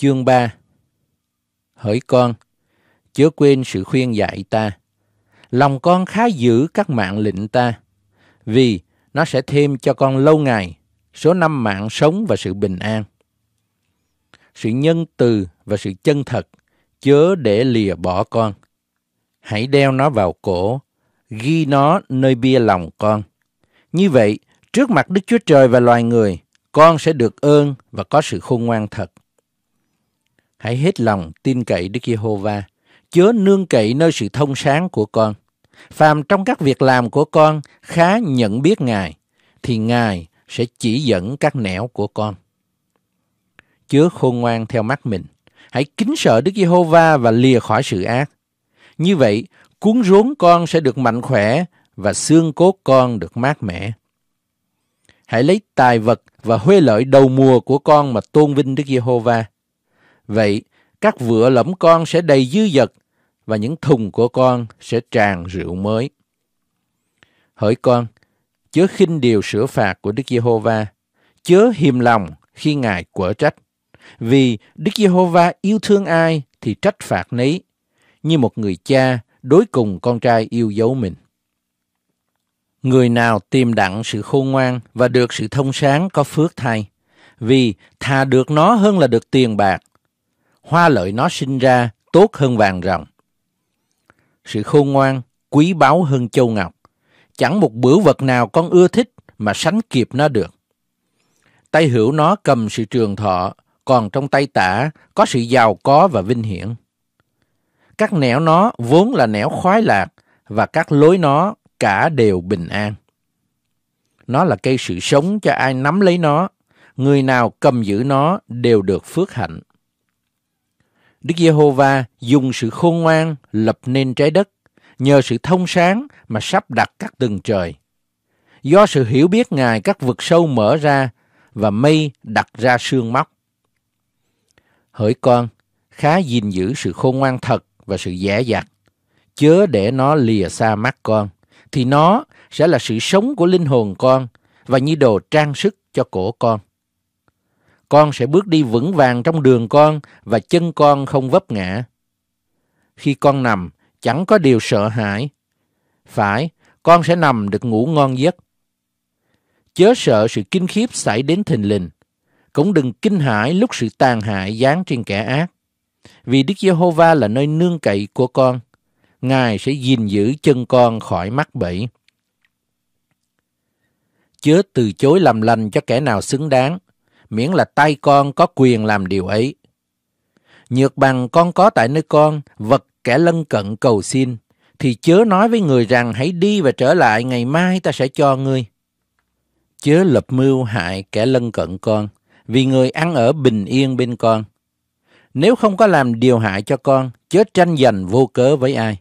Chương 3 Hỡi con, chớ quên sự khuyên dạy ta. Lòng con khá giữ các mạng lệnh ta, vì nó sẽ thêm cho con lâu ngày số năm mạng sống và sự bình an. Sự nhân từ và sự chân thật chớ để lìa bỏ con. Hãy đeo nó vào cổ, ghi nó nơi bia lòng con. Như vậy, trước mặt Đức Chúa Trời và loài người, con sẽ được ơn và có sự khôn ngoan thật. Hãy hết lòng tin cậy Đức Giê-hô-va, chớ nương cậy nơi sự thông sáng của con. Phàm trong các việc làm của con khá nhận biết Ngài, thì Ngài sẽ chỉ dẫn các nẻo của con. Chớ khôn ngoan theo mắt mình, hãy kính sợ Đức Giê-hô-va và lìa khỏi sự ác. Như vậy, cuốn rốn con sẽ được mạnh khỏe và xương cốt con được mát mẻ. Hãy lấy tài vật và huê lợi đầu mùa của con mà tôn vinh Đức Giê-hô-va. Vậy, các vựa lẫm con sẽ đầy dư dật và những thùng của con sẽ tràn rượu mới. Hỡi con, chớ khinh điều sửa phạt của Đức Giê-hô-va, chớ hiềm lòng khi Ngài quở trách. Vì Đức Giê-hô-va yêu thương ai thì trách phạt nấy, như một người cha đối cùng con trai yêu dấu mình. Người nào tìm đặng sự khôn ngoan và được sự thông sáng có phước thay, vì thà được nó hơn là được tiền bạc, hoa lợi nó sinh ra tốt hơn vàng ròng. Sự khôn ngoan, quý báu hơn châu ngọc. Chẳng một bữa vật nào con ưa thích mà sánh kịp nó được. Tay hữu nó cầm sự trường thọ, còn trong tay tả có sự giàu có và vinh hiển. Các nẻo nó vốn là nẻo khoái lạc và các lối nó cả đều bình an. Nó là cây sự sống cho ai nắm lấy nó, người nào cầm giữ nó đều được phước hạnh. Đức Giê-hô-va dùng sự khôn ngoan lập nên trái đất, nhờ sự thông sáng mà sắp đặt các tầng trời. Do sự hiểu biết Ngài các vực sâu mở ra và mây đặt ra sương móc. Hỡi con, khá gìn giữ sự khôn ngoan thật và sự dễ dặt, chớ để nó lìa xa mắt con, thì nó sẽ là sự sống của linh hồn con và như đồ trang sức cho cổ con. Con sẽ bước đi vững vàng trong đường con và chân con không vấp ngã. Khi con nằm, chẳng có điều sợ hãi. Phải, con sẽ nằm được ngủ ngon giấc. Chớ sợ sự kinh khiếp xảy đến thình lình. Cũng đừng kinh hãi lúc sự tàn hại giáng trên kẻ ác. Vì Đức Giê-hô-va là nơi nương cậy của con. Ngài sẽ gìn giữ chân con khỏi mắc bẫy. Chớ từ chối làm lành cho kẻ nào xứng đáng, miễn là tay con có quyền làm điều ấy. Nhược bằng con có tại nơi con, vật kẻ lân cận cầu xin, thì chớ nói với người rằng hãy đi và trở lại, ngày mai ta sẽ cho ngươi. Chớ lập mưu hại kẻ lân cận con, vì người ăn ở bình yên bên con. Nếu không có làm điều hại cho con, chớ tranh giành vô cớ với ai.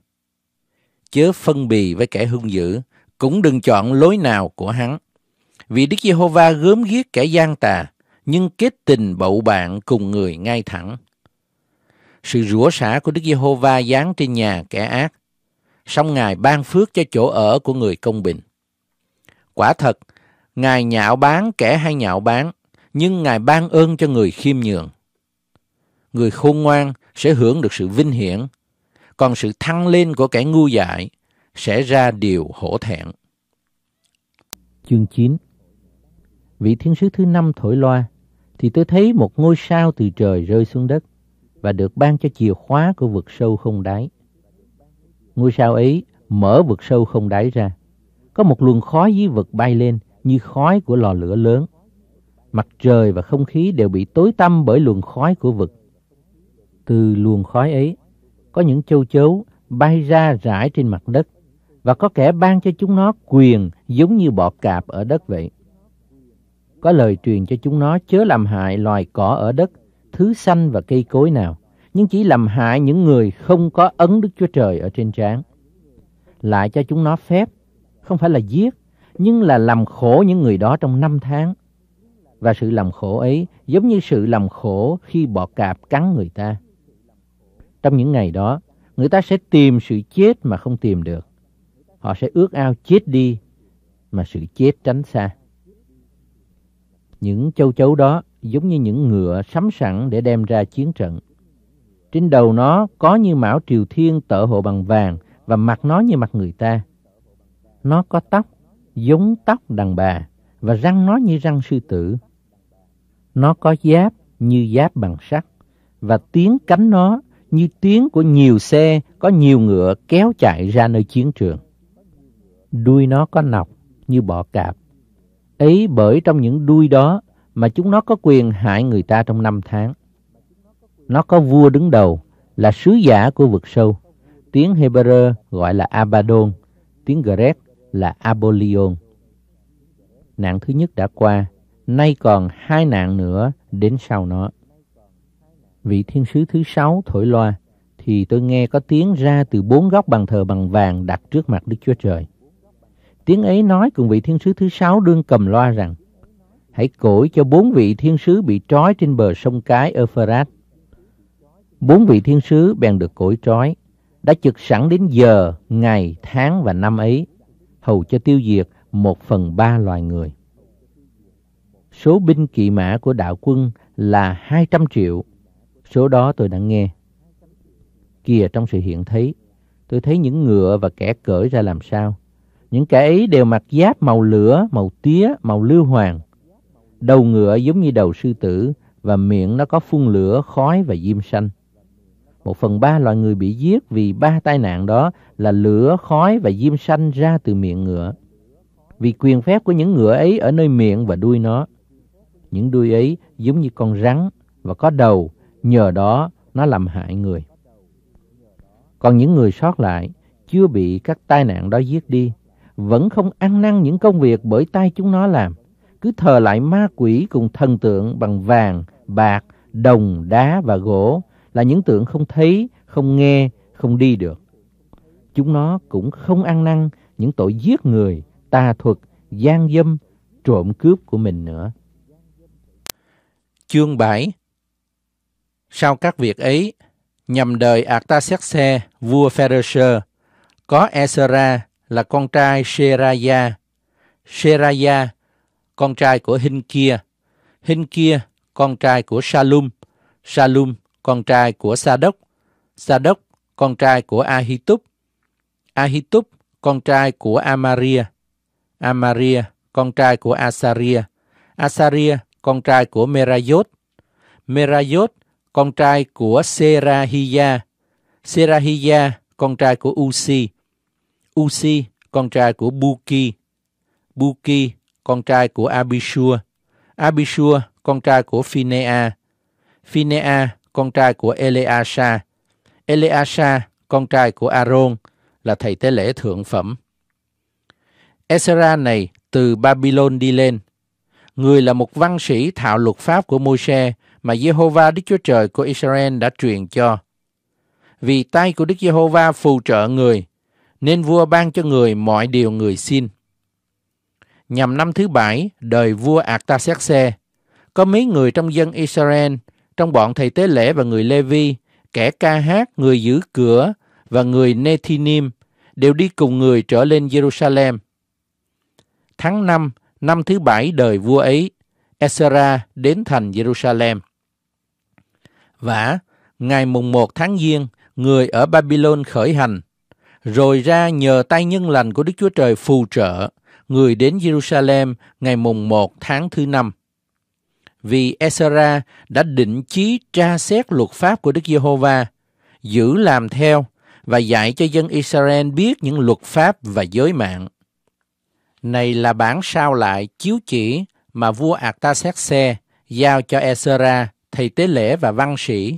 Chớ phân bì với kẻ hung dữ, cũng đừng chọn lối nào của hắn. Vì Đức Giê-hô-va gớm ghiếc kẻ gian tà, nhưng kết tình bậu bạn cùng người ngay thẳng. Sự rủa xả của Đức Giê-hô-va giáng trên nhà kẻ ác, song Ngài ban phước cho chỗ ở của người công bình. Quả thật, Ngài nhạo bán kẻ hay nhạo bán, nhưng Ngài ban ơn cho người khiêm nhường. Người khôn ngoan sẽ hưởng được sự vinh hiển, còn sự thăng lên của kẻ ngu dại sẽ ra điều hổ thẹn. Chương 9 Vị thiên sứ thứ năm thổi loa thì tôi thấy một ngôi sao từ trời rơi xuống đất và được ban cho chìa khóa của vực sâu không đáy. Ngôi sao ấy mở vực sâu không đáy ra. Có một luồng khói dưới vực bay lên như khói của lò lửa lớn. Mặt trời và không khí đều bị tối tăm bởi luồng khói của vực. Từ luồng khói ấy, có những châu chấu bay ra rải trên mặt đất và có kẻ ban cho chúng nó quyền giống như bọ cạp ở đất vậy có lời truyền cho chúng nó chớ làm hại loài cỏ ở đất, thứ xanh và cây cối nào, nhưng chỉ làm hại những người không có ấn Đức Chúa Trời ở trên trán. Lại cho chúng nó phép, không phải là giết, nhưng là làm khổ những người đó trong năm tháng. Và sự làm khổ ấy giống như sự làm khổ khi bọ cạp cắn người ta. Trong những ngày đó, người ta sẽ tìm sự chết mà không tìm được. Họ sẽ ước ao chết đi mà sự chết tránh xa. Những châu chấu đó giống như những ngựa sắm sẵn để đem ra chiến trận. Trên đầu nó có như mão triều thiên tợ hộ bằng vàng và mặt nó như mặt người ta. Nó có tóc, giống tóc đàn bà và răng nó như răng sư tử. Nó có giáp như giáp bằng sắt và tiếng cánh nó như tiếng của nhiều xe có nhiều ngựa kéo chạy ra nơi chiến trường. Đuôi nó có nọc như bọ cạp Ấy bởi trong những đuôi đó mà chúng nó có quyền hại người ta trong năm tháng. Nó có vua đứng đầu là sứ giả của vực sâu. Tiếng Hebrew gọi là Abaddon, tiếng Grec là Abolion. Nạn thứ nhất đã qua, nay còn hai nạn nữa đến sau nó. Vị thiên sứ thứ sáu thổi loa, thì tôi nghe có tiếng ra từ bốn góc bàn thờ bằng vàng đặt trước mặt Đức Chúa Trời tiếng ấy nói cùng vị thiên sứ thứ sáu đương cầm loa rằng, hãy cổi cho bốn vị thiên sứ bị trói trên bờ sông cái Euphrat. Bốn vị thiên sứ bèn được cổi trói, đã trực sẵn đến giờ, ngày, tháng và năm ấy, hầu cho tiêu diệt một phần ba loài người. Số binh kỵ mã của đạo quân là 200 triệu, số đó tôi đã nghe. Kìa trong sự hiện thấy, tôi thấy những ngựa và kẻ cởi ra làm sao. Những kẻ ấy đều mặc giáp màu lửa, màu tía, màu lưu hoàng. Đầu ngựa giống như đầu sư tử và miệng nó có phun lửa, khói và diêm xanh. Một phần ba loài người bị giết vì ba tai nạn đó là lửa, khói và diêm xanh ra từ miệng ngựa. Vì quyền phép của những ngựa ấy ở nơi miệng và đuôi nó. Những đuôi ấy giống như con rắn và có đầu, nhờ đó nó làm hại người. Còn những người sót lại chưa bị các tai nạn đó giết đi vẫn không ăn năn những công việc bởi tay chúng nó làm, cứ thờ lại ma quỷ cùng thần tượng bằng vàng, bạc, đồng, đá và gỗ là những tượng không thấy, không nghe, không đi được. Chúng nó cũng không ăn năn những tội giết người, tà thuật, gian dâm, trộm cướp của mình nữa. Chương 7 Sau các việc ấy, nhằm đời Artaxerxes, vua Pharisee, có Ezra, là con trai Seraya. Seraya, con trai của Hinkia. Hinkia, con trai của Salum. Salum, con trai của Sadok. Sadok, con trai của Ahitub. Ahitub, con trai của Amaria. Amaria, con trai của Asaria. Asaria, con trai của Merayot. Merayot, con trai của Serahiya. Serahiya, con trai của Uzi. Uzi, con trai của Buki, Buki, con trai của Abishua, Abishua, con trai của Phinea, Phinea, con trai của Eleasa, Eleasa, con trai của Aaron, là thầy tế lễ thượng phẩm. Ezra này từ Babylon đi lên. Người là một văn sĩ thạo luật pháp của Môi-se mà Jehovah Đức Chúa Trời của Israel đã truyền cho. Vì tay của Đức Giê-hô-va phù trợ người, nên vua ban cho người mọi điều người xin. Nhằm năm thứ bảy, đời vua Artaxerxes, có mấy người trong dân Israel, trong bọn thầy tế lễ và người Lê Vi, kẻ ca hát, người giữ cửa và người Nethinim đều đi cùng người trở lên Jerusalem. Tháng 5, năm thứ bảy đời vua ấy, Ezra đến thành Jerusalem. Và ngày mùng 1 tháng Giêng, người ở Babylon khởi hành, rồi ra nhờ tay nhân lành của Đức Chúa Trời phù trợ, người đến Jerusalem ngày mùng 1 tháng thứ năm. Vì Ezra đã định chí tra xét luật pháp của Đức Giê-hô-va, giữ làm theo và dạy cho dân Israel biết những luật pháp và giới mạng. Này là bản sao lại chiếu chỉ mà vua xét xe giao cho Ezra thầy tế lễ và văn sĩ,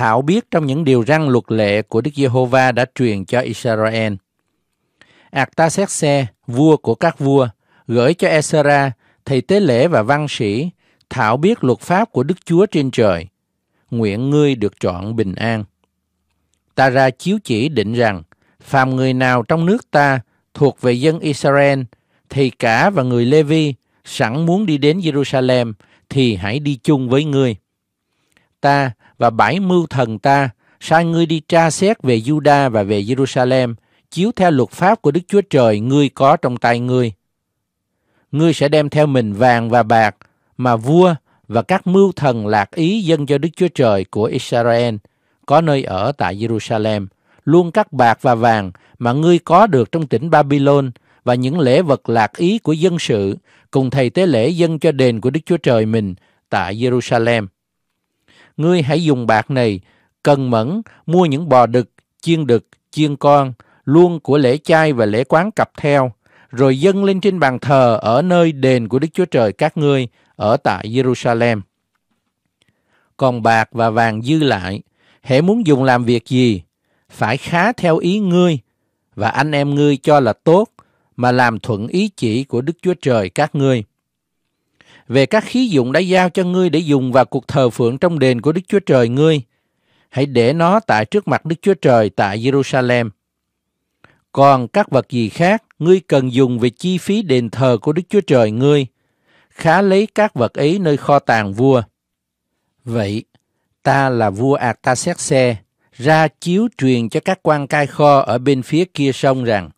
Thảo biết trong những điều răn luật lệ của Đức Giê-hô-va đã truyền cho Israel. xét xe, vua của các vua, gửi cho Esra, thầy tế lễ và văn sĩ, thảo biết luật pháp của Đức Chúa trên trời. Nguyện ngươi được chọn bình an. Ta ra chiếu chỉ định rằng, phàm người nào trong nước ta thuộc về dân Israel, thì cả và người Lê-vi sẵn muốn đi đến Jerusalem, thì hãy đi chung với ngươi. Ta và bảy mưu thần ta sai ngươi đi tra xét về Juda và về Jerusalem chiếu theo luật pháp của Đức Chúa Trời ngươi có trong tay ngươi. Ngươi sẽ đem theo mình vàng và bạc mà vua và các mưu thần lạc ý dân cho Đức Chúa Trời của Israel có nơi ở tại Jerusalem, luôn các bạc và vàng mà ngươi có được trong tỉnh Babylon và những lễ vật lạc ý của dân sự cùng thầy tế lễ dân cho đền của Đức Chúa Trời mình tại Jerusalem ngươi hãy dùng bạc này, cần mẫn, mua những bò đực, chiên đực, chiên con, luôn của lễ chay và lễ quán cặp theo, rồi dâng lên trên bàn thờ ở nơi đền của Đức Chúa Trời các ngươi, ở tại Jerusalem. Còn bạc và vàng dư lại, hễ muốn dùng làm việc gì, phải khá theo ý ngươi và anh em ngươi cho là tốt, mà làm thuận ý chỉ của Đức Chúa Trời các ngươi về các khí dụng đã giao cho ngươi để dùng vào cuộc thờ phượng trong đền của Đức Chúa Trời ngươi. Hãy để nó tại trước mặt Đức Chúa Trời tại Jerusalem. Còn các vật gì khác, ngươi cần dùng về chi phí đền thờ của Đức Chúa Trời ngươi. Khá lấy các vật ấy nơi kho tàng vua. Vậy, ta là vua Artaxerxes, ra chiếu truyền cho các quan cai kho ở bên phía kia sông rằng,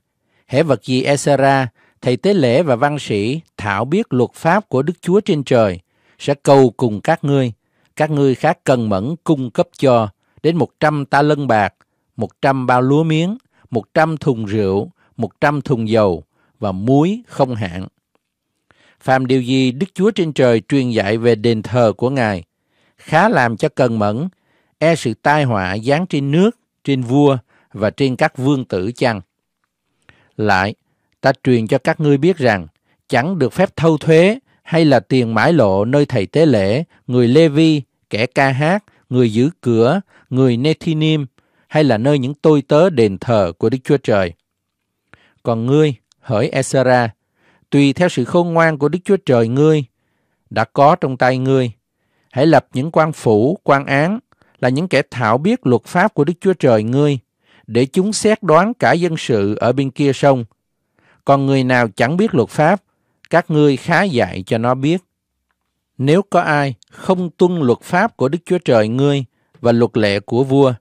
hễ vật gì Esera, thầy tế lễ và văn sĩ thảo biết luật pháp của Đức Chúa trên trời, sẽ cầu cùng các ngươi. Các ngươi khác cần mẫn cung cấp cho đến một trăm ta lân bạc, một trăm bao lúa miếng, một trăm thùng rượu, một trăm thùng dầu và muối không hạn. Phạm điều gì Đức Chúa trên trời truyền dạy về đền thờ của Ngài, khá làm cho cần mẫn, e sự tai họa giáng trên nước, trên vua và trên các vương tử chăng. Lại, ta truyền cho các ngươi biết rằng chẳng được phép thâu thuế hay là tiền mãi lộ nơi thầy tế lễ, người Lê Vi, kẻ ca hát, người giữ cửa, người Nethinim hay là nơi những tôi tớ đền thờ của Đức Chúa Trời. Còn ngươi, hỡi Esera, tùy theo sự khôn ngoan của Đức Chúa Trời ngươi, đã có trong tay ngươi, hãy lập những quan phủ, quan án, là những kẻ thảo biết luật pháp của Đức Chúa Trời ngươi, để chúng xét đoán cả dân sự ở bên kia sông còn người nào chẳng biết luật pháp, các ngươi khá dạy cho nó biết. Nếu có ai không tuân luật pháp của Đức Chúa Trời ngươi và luật lệ của vua,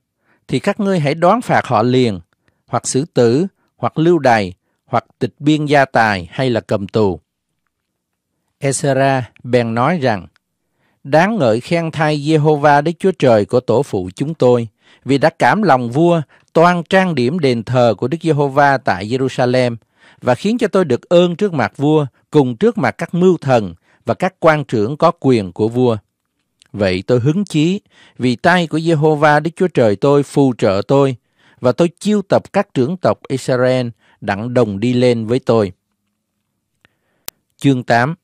thì các ngươi hãy đoán phạt họ liền, hoặc xử tử, hoặc lưu đày, hoặc tịch biên gia tài hay là cầm tù. Esra bèn nói rằng, Đáng ngợi khen thay Jehovah Đức Chúa Trời của tổ phụ chúng tôi, vì đã cảm lòng vua toan trang điểm đền thờ của Đức Giê-hô-va tại Jerusalem và khiến cho tôi được ơn trước mặt vua cùng trước mặt các mưu thần và các quan trưởng có quyền của vua. Vậy tôi hứng chí vì tay của Jehovah Đức Chúa Trời tôi phù trợ tôi và tôi chiêu tập các trưởng tộc Israel đặng đồng đi lên với tôi. Chương 8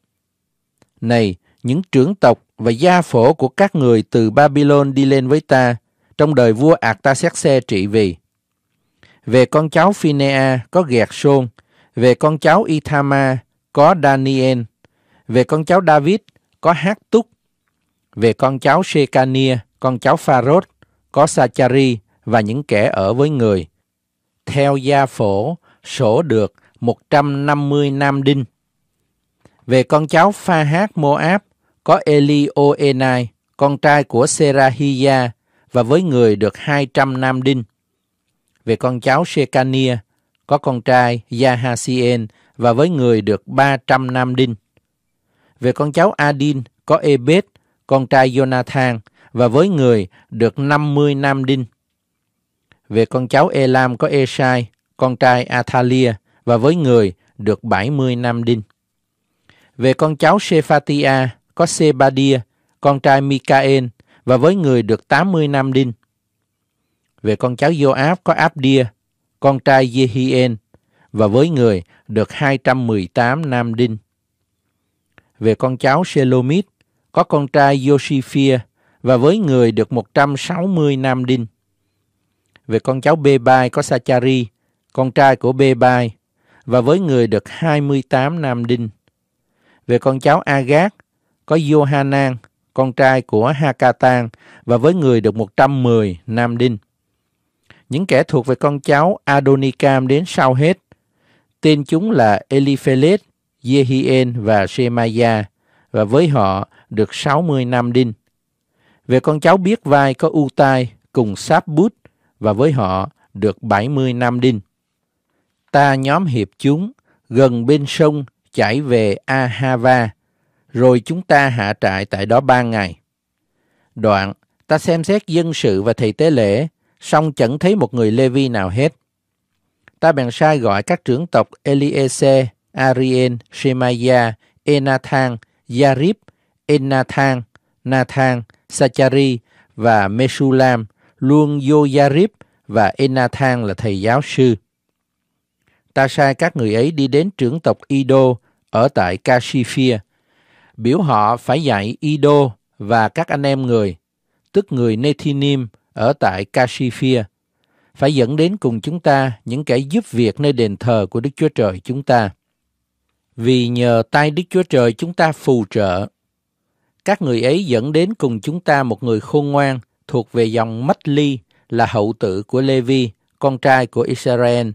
Này, những trưởng tộc và gia phổ của các người từ Babylon đi lên với ta trong đời vua xét xe trị vì. Về con cháu Phinea có gẹt sôn, về con cháu Ithama có Daniel. Về con cháu David có Hát Túc. Về con cháu Shekania, con cháu Pharod có Sachari và những kẻ ở với người. Theo gia phổ, sổ được 150 nam đinh. Về con cháu Pha Hát Moab có Elioenai, con trai của Serahia và với người được 200 nam đinh. Về con cháu Shekania có con trai Yahasien và với người được 300 nam đinh. Về con cháu Adin có Ebed, con trai Jonathan và với người được 50 nam đinh. Về con cháu Elam có Esai, con trai Athalia và với người được 70 nam đinh. Về con cháu Sephatia có Sebadia, con trai Mikael và với người được 80 nam đinh. Về con cháu Joab có Abdia, con trai Jehien, và với người được 218 nam đinh. Về con cháu Shelomit, có con trai Joshiphia, và với người được 160 nam đinh. Về con cháu Bebai có Sachari, con trai của Bebai, và với người được 28 nam đinh. Về con cháu Agat, có Johanan, con trai của Hakatan, và với người được 110 nam đinh những kẻ thuộc về con cháu Adonikam đến sau hết. Tên chúng là Eliphelet, Jehien và Shemaya, và với họ được 60 nam đinh. Về con cháu biết vai có Utai cùng Sáp Bút, và với họ được 70 nam đinh. Ta nhóm hiệp chúng gần bên sông chảy về Ahava, rồi chúng ta hạ trại tại đó ba ngày. Đoạn, ta xem xét dân sự và thầy tế lễ, song chẳng thấy một người Lê Vi nào hết. Ta bèn sai gọi các trưởng tộc Eliese, Arien, Shemaya, Enathan, Yarib, Enathan, Nathan, Sachari và Mesulam luôn vô Yarib và Enathan là thầy giáo sư. Ta sai các người ấy đi đến trưởng tộc Ido ở tại Kashifia. Biểu họ phải dạy Ido và các anh em người, tức người Nethinim ở tại Kashifia phải dẫn đến cùng chúng ta những kẻ giúp việc nơi đền thờ của Đức Chúa Trời chúng ta. Vì nhờ tay Đức Chúa Trời chúng ta phù trợ, các người ấy dẫn đến cùng chúng ta một người khôn ngoan thuộc về dòng Mách Ly là hậu tử của Levi, con trai của Israel,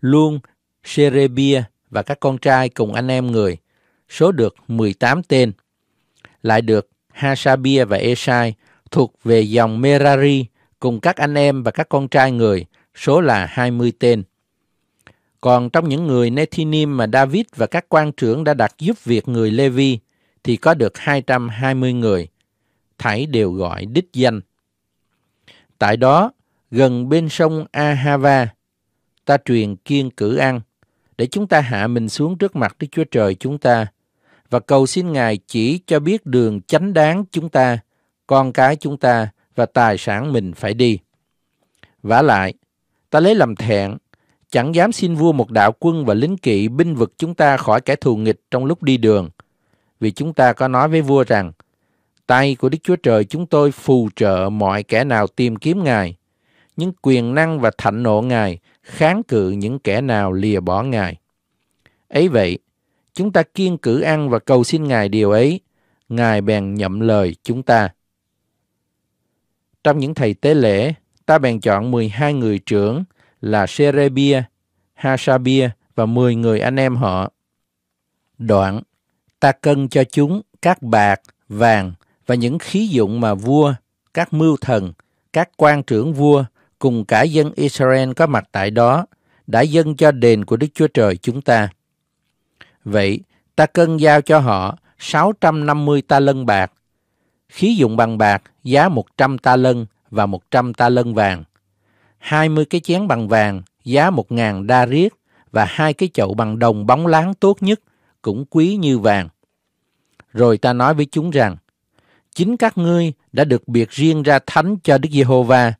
luôn Serebia và các con trai cùng anh em người, số được 18 tên. Lại được Hasabia và Esai thuộc về dòng Merari cùng các anh em và các con trai người, số là 20 tên. Còn trong những người Nethinim mà David và các quan trưởng đã đặt giúp việc người Levi, thì có được 220 người. Thảy đều gọi đích danh. Tại đó, gần bên sông Ahava, ta truyền kiên cử ăn, để chúng ta hạ mình xuống trước mặt Đức Chúa Trời chúng ta, và cầu xin Ngài chỉ cho biết đường chánh đáng chúng ta, con cái chúng ta, và tài sản mình phải đi. Vả lại, ta lấy làm thẹn, chẳng dám xin vua một đạo quân và lính kỵ binh vực chúng ta khỏi kẻ thù nghịch trong lúc đi đường. Vì chúng ta có nói với vua rằng, tay của Đức Chúa Trời chúng tôi phù trợ mọi kẻ nào tìm kiếm Ngài, nhưng quyền năng và thạnh nộ Ngài kháng cự những kẻ nào lìa bỏ Ngài. Ấy vậy, chúng ta kiên cử ăn và cầu xin Ngài điều ấy, Ngài bèn nhậm lời chúng ta. Trong những thầy tế lễ, ta bèn chọn 12 người trưởng là Serebia, Hasabia và 10 người anh em họ. Đoạn, ta cân cho chúng các bạc, vàng và những khí dụng mà vua, các mưu thần, các quan trưởng vua cùng cả dân Israel có mặt tại đó đã dâng cho đền của Đức Chúa Trời chúng ta. Vậy, ta cân giao cho họ 650 ta lân bạc, khí dụng bằng bạc giá 100 ta lân và 100 ta lân vàng, 20 cái chén bằng vàng giá 1.000 đa riết và hai cái chậu bằng đồng bóng láng tốt nhất cũng quý như vàng. Rồi ta nói với chúng rằng, chính các ngươi đã được biệt riêng ra thánh cho Đức Giê-hô-va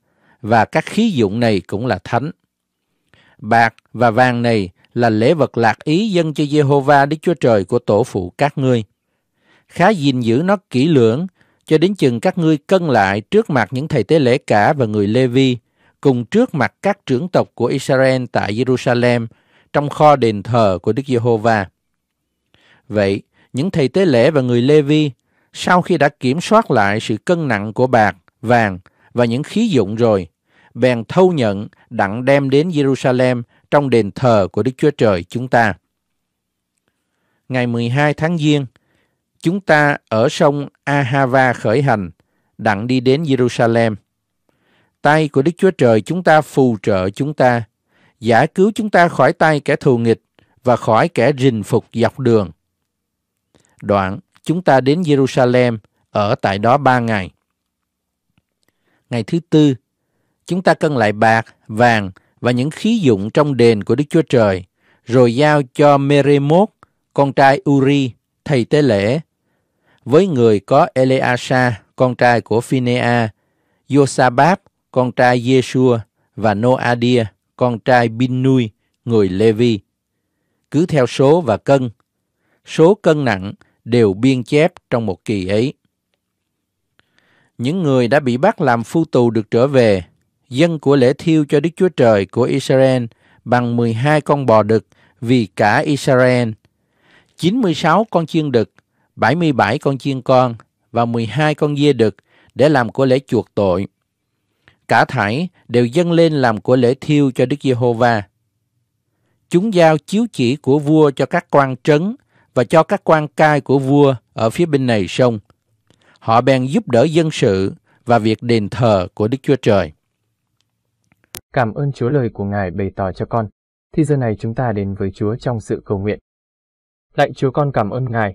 và các khí dụng này cũng là thánh. Bạc và vàng này là lễ vật lạc ý dân cho Giê-hô-va Đức Chúa Trời của tổ phụ các ngươi. Khá gìn giữ nó kỹ lưỡng cho đến chừng các ngươi cân lại trước mặt những thầy tế lễ cả và người Lê Vi, cùng trước mặt các trưởng tộc của Israel tại Jerusalem trong kho đền thờ của Đức Giê-hô-va. Vậy, những thầy tế lễ và người Lê Vi, sau khi đã kiểm soát lại sự cân nặng của bạc, vàng và những khí dụng rồi, bèn thâu nhận đặng đem đến Jerusalem trong đền thờ của Đức Chúa Trời chúng ta. Ngày 12 tháng Giêng, chúng ta ở sông Ahava khởi hành, đặng đi đến Jerusalem. Tay của Đức Chúa Trời chúng ta phù trợ chúng ta, giả cứu chúng ta khỏi tay kẻ thù nghịch và khỏi kẻ rình phục dọc đường. Đoạn, chúng ta đến Jerusalem, ở tại đó ba ngày. Ngày thứ tư, chúng ta cân lại bạc, vàng và những khí dụng trong đền của Đức Chúa Trời, rồi giao cho Meremot, con trai Uri, thầy tế lễ, với người có Eleasa, con trai của Phinea, Josabab, con trai Yeshua và Noadia, con trai Binui, người Levi. Cứ theo số và cân, số cân nặng đều biên chép trong một kỳ ấy. Những người đã bị bắt làm phu tù được trở về, dân của lễ thiêu cho Đức Chúa Trời của Israel bằng 12 con bò đực vì cả Israel, 96 con chiên đực 77 con chiên con và 12 con dê đực để làm của lễ chuộc tội. Cả thảy đều dâng lên làm của lễ thiêu cho Đức Giê-hô-va. Chúng giao chiếu chỉ của vua cho các quan trấn và cho các quan cai của vua ở phía bên này sông. Họ bèn giúp đỡ dân sự và việc đền thờ của Đức Chúa Trời. Cảm ơn Chúa lời của Ngài bày tỏ cho con. Thì giờ này chúng ta đến với Chúa trong sự cầu nguyện. Lạy Chúa con cảm ơn Ngài